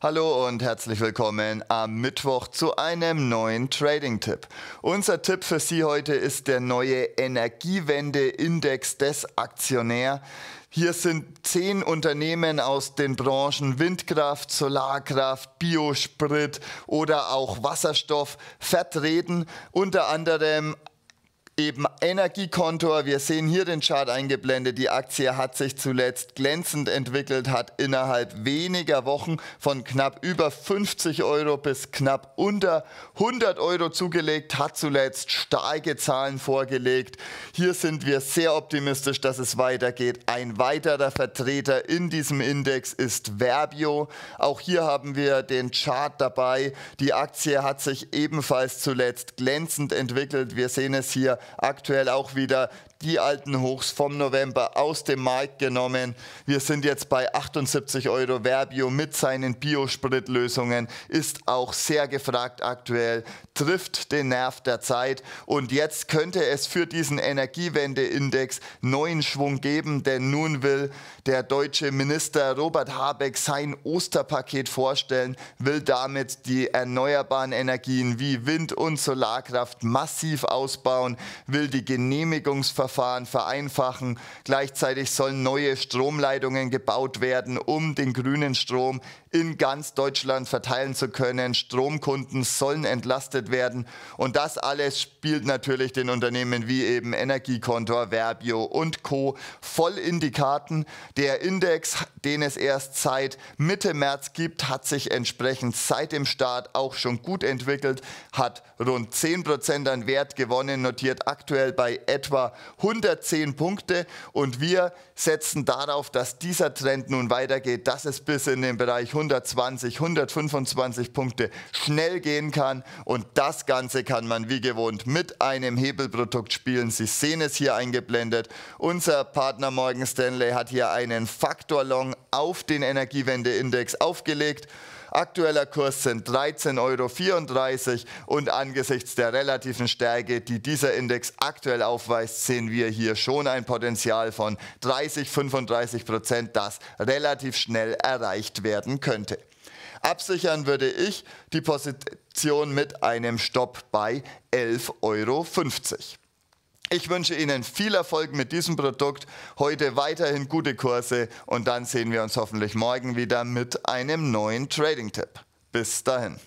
Hallo und herzlich willkommen am Mittwoch zu einem neuen Trading-Tipp. Unser Tipp für Sie heute ist der neue Energiewende-Index des Aktionär. Hier sind zehn Unternehmen aus den Branchen Windkraft, Solarkraft, Biosprit oder auch Wasserstoff vertreten. Unter anderem eben Energiekontor. Wir sehen hier den Chart eingeblendet. Die Aktie hat sich zuletzt glänzend entwickelt, hat innerhalb weniger Wochen von knapp über 50 Euro bis knapp unter 100 Euro zugelegt, hat zuletzt starke Zahlen vorgelegt. Hier sind wir sehr optimistisch, dass es weitergeht. Ein weiterer Vertreter in diesem Index ist Verbio. Auch hier haben wir den Chart dabei. Die Aktie hat sich ebenfalls zuletzt glänzend entwickelt. Wir sehen es hier aktuell auch wieder die alten Hochs vom November aus dem Markt genommen. Wir sind jetzt bei 78 Euro. Verbio mit seinen Biospritlösungen ist auch sehr gefragt aktuell, trifft den Nerv der Zeit und jetzt könnte es für diesen Energiewendeindex neuen Schwung geben, denn nun will der deutsche Minister Robert Habeck sein Osterpaket vorstellen, will damit die erneuerbaren Energien wie Wind- und Solarkraft massiv ausbauen, will die Genehmigungsverfahren vereinfachen. Gleichzeitig sollen neue Stromleitungen gebaut werden, um den grünen Strom in ganz Deutschland verteilen zu können. Stromkunden sollen entlastet werden. Und das alles spielt natürlich den Unternehmen wie eben Energiekontor, Verbio und Co. voll in die Karten. Der Index, den es erst seit Mitte März gibt, hat sich entsprechend seit dem Start auch schon gut entwickelt, hat rund 10% an Wert gewonnen, notiert aktuell bei etwa 110 Punkte und wir setzen darauf, dass dieser Trend nun weitergeht, dass es bis in den Bereich 120, 125 Punkte schnell gehen kann und das Ganze kann man wie gewohnt mit einem Hebelprodukt spielen. Sie sehen es hier eingeblendet. Unser Partner Morgan Stanley hat hier einen Faktor Long auf den Energiewendeindex aufgelegt. Aktueller Kurs sind 13,34 Euro und angesichts der relativen Stärke, die dieser Index aktuell aufweist, sehen wir hier schon ein Potenzial von 30, 35 Prozent, das relativ schnell erreicht werden könnte. Absichern würde ich die Position mit einem Stopp bei 11,50 Euro. Ich wünsche Ihnen viel Erfolg mit diesem Produkt, heute weiterhin gute Kurse und dann sehen wir uns hoffentlich morgen wieder mit einem neuen Trading-Tipp. Bis dahin.